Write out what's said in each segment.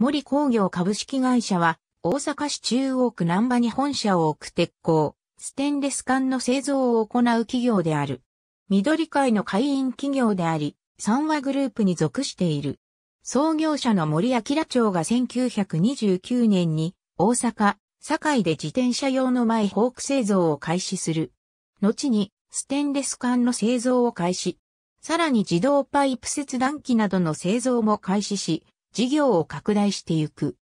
森工業株式会社は、大阪市中央区南波に本社を置く鉄鋼、ステンレス管の製造を行う企業である。緑会の会員企業であり、三和グループに属している。創業者の森明町が1929年に大阪、堺で自転車用のマイホーク製造を開始する。後にステンレス管の製造を開始。さらに自動パイプ切断機などの製造も開始し、事業を拡大していく。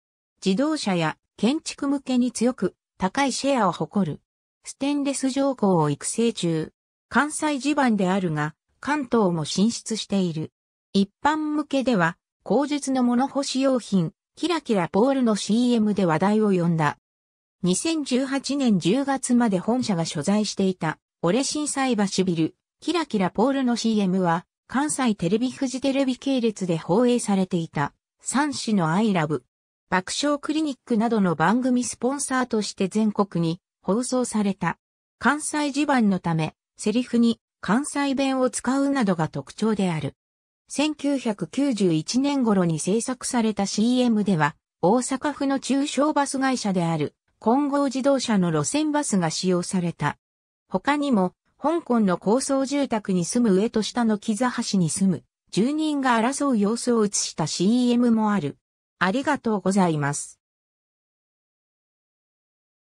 自動車や建築向けに強く高いシェアを誇る。ステンレス上皇を育成中。関西地盤であるが、関東も進出している。一般向けでは、後述の物干し用品、キラキラポールの CM で話題を呼んだ。2018年10月まで本社が所在していた、オレ震災橋ビル、キラキラポールの CM は、関西テレビ富士テレビ系列で放映されていた。三子のアイラブ、爆笑クリニックなどの番組スポンサーとして全国に放送された。関西地盤のため、セリフに関西弁を使うなどが特徴である。1991年頃に制作された CM では、大阪府の中小バス会社である、混合自動車の路線バスが使用された。他にも、香港の高層住宅に住む上と下の木座橋に住む、住人が争う様子を映した CM もある。ありがとうございます。